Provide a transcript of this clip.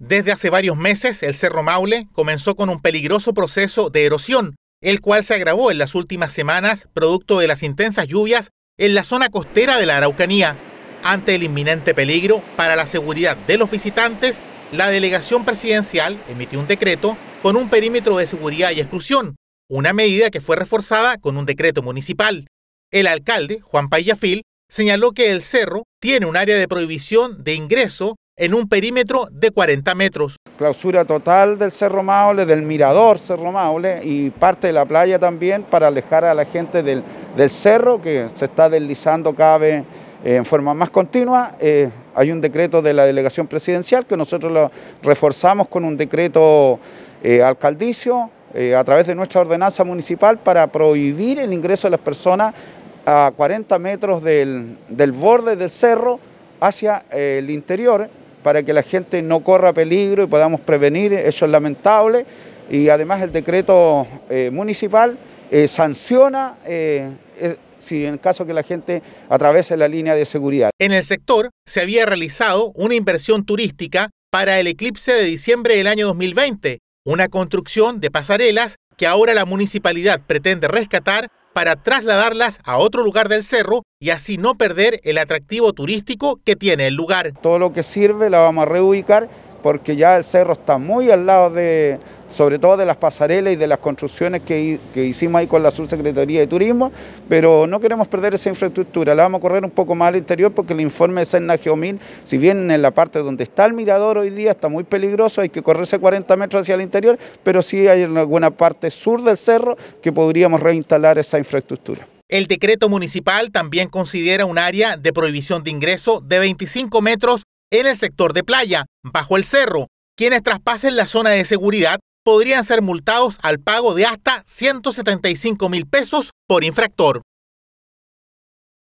Desde hace varios meses, el Cerro Maule comenzó con un peligroso proceso de erosión, el cual se agravó en las últimas semanas producto de las intensas lluvias en la zona costera de la Araucanía. Ante el inminente peligro para la seguridad de los visitantes, la delegación presidencial emitió un decreto con un perímetro de seguridad y exclusión, una medida que fue reforzada con un decreto municipal. El alcalde, Juan Payafil, señaló que el cerro tiene un área de prohibición de ingreso en un perímetro de 40 metros. Clausura total del Cerro Maule, del mirador Cerro Maule y parte de la playa también para alejar a la gente del, cerro que se está deslizando cada vez eh, en forma más continua. Eh, hay un decreto de la delegación presidencial que nosotros lo reforzamos con un decreto eh, alcaldicio a través de nuestra ordenanza municipal para prohibir el ingreso de las personas a 40 metros del borde del cerro hacia el interior para que la gente no corra peligro y podamos prevenir, eso es lamentable. Y además el decreto eh, municipal eh, sanciona eh, si en caso que la gente atravese la línea de seguridad. En el sector se había realizado una inversión turística para el eclipse de diciembre del año 2020, una construcción de pasarelas que ahora la municipalidad pretende rescatar para trasladarlas a otro lugar del cerro y así no perder el atractivo turístico que tiene el lugar. Todo lo que sirve la vamos a reubicar porque ya el cerro está muy al lado de, sobre todo de las pasarelas y de las construcciones que, hicimos ahí con la Subsecretaría de Turismo, pero no queremos perder esa infraestructura, la vamos a correr un poco más al interior porque el informe de Serna Geomil, si bien en la parte donde está el mirador hoy día está muy peligroso, hay que correrse 40 metros hacia el interior, pero sí hay en alguna parte sur del cerro que podríamos reinstalar esa infraestructura. El decreto municipal también considera un área de prohibición de ingreso de 25 metros en el sector de playa, bajo el cerro. Quienes traspasen la zona de seguridad podrían ser multados al pago de hasta 175 mil pesos por infractor.